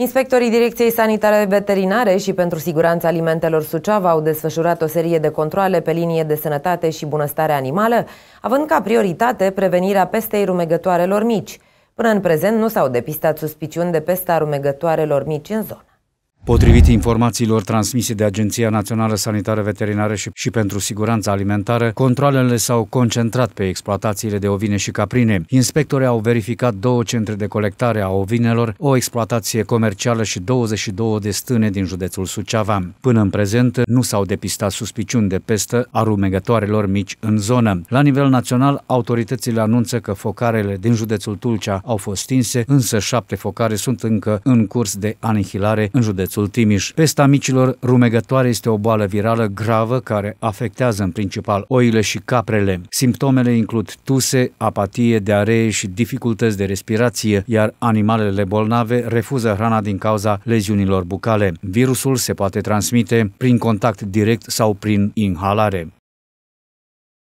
Inspectorii Direcției Sanitare Veterinare și pentru Siguranța Alimentelor Suceava au desfășurat o serie de controle pe linie de sănătate și bunăstare animală, având ca prioritate prevenirea pestei rumegătoarelor mici. Până în prezent nu s-au depistat suspiciuni de pesta rumegătoarelor mici în zonă. Potrivit informațiilor transmise de Agenția Națională Sanitară Veterinară și, și pentru Siguranța Alimentară, controlele s-au concentrat pe exploatațiile de ovine și caprine. Inspectorii au verificat două centre de colectare a ovinelor, o exploatație comercială și 22 de stâne din județul Suceava. Până în prezent, nu s-au depistat suspiciuni de pestă a rumegătoarelor mici în zonă. La nivel național, autoritățile anunță că focarele din județul Tulcea au fost stinse, însă șapte focare sunt încă în curs de anihilare în județul județul Timiș. Pesta micilor rumegătoare este o boală virală gravă care afectează în principal oile și caprele. Simptomele includ tuse, apatie, diaree și dificultăți de respirație, iar animalele bolnave refuză hrana din cauza leziunilor bucale. Virusul se poate transmite prin contact direct sau prin inhalare.